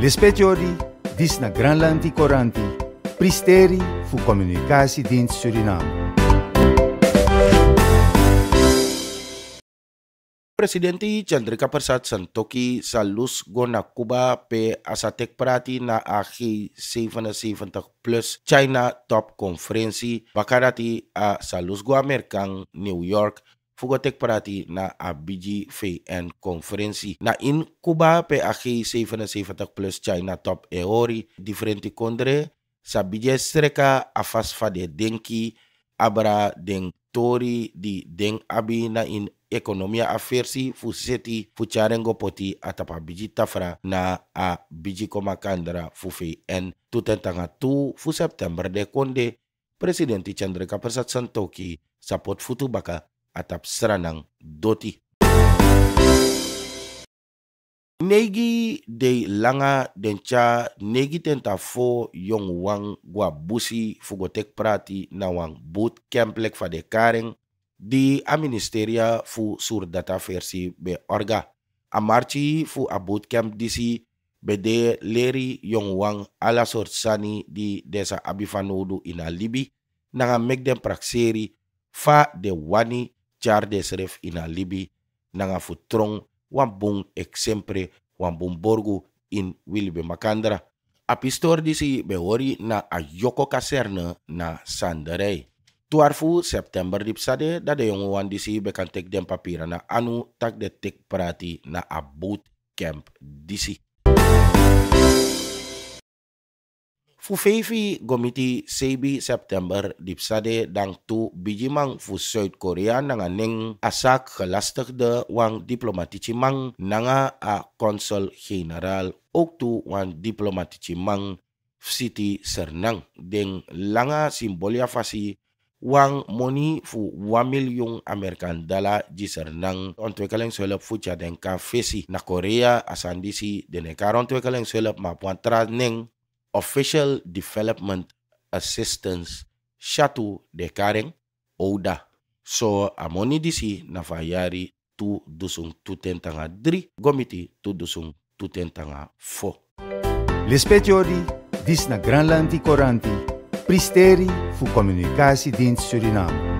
Le speciori dis na Granlandi Coranti, pristeri fu communicatie din Suriname. Presidenti Chandrika Persat Santoki salus gona Cuba pe asatek prati na AG 77 plus China Top Conferentie bakarati a salus go Amerikan New York Fugotek tek na abiji VN konferensi Na in Kuba pe AG 77 plus China top eori differenti kondre sabije streka afas fa de denki abra den tori di den abi na in ekonomia afersi fu seti fu charengo poti atapa biji tafra na a biji koma kandra fu VN tutentanga tu fu September de konde Presidenti Chandrika Persat Santoki sapot futu baka atap sranang doti. Negi de langa denca negi tenta fo yong wang gwa busi fugotek prati na wang boot kemplek fa de kareng di a ministeria fu sur data versi be orga. A marchi fu a camp disi be de leri yong wang ala sort sani di desa abifanodu ina libi nanga mek den prakseri fa de wani tyarde sref ina libi nanga fu trong eksempre wambung borgu in wilbe makandra a pistor disi be na a kaserne na sandarei. tuarfu september di sade da de yongu wan disi be kan tek den papira na anu tak de tek prati na abut camp camp disi Fu fevi gomiti sebi september dipsade dang tu bijimang fu South korea nanga neng asak de wang diplomatici mang nanga a konsul general oktu wang diplomatici mang siti sernang deng langa simbolia fasi wang moni fu 1 Yung Amerikan dala ji sernang ontwe kaleng ontwikkelingshulp fu ka fesi na Korea asandisi dene kaleng ontwikkelingshulp ma puan neng Official Development Assistance Chatu de Karen Ouda. So amoni disi na yari tu dusung tutentanga 3, gomiti tu dusung tutentanga fo. Lespetiori dis na Granlandi Coranti, pristeri fu comunicatie din Suriname.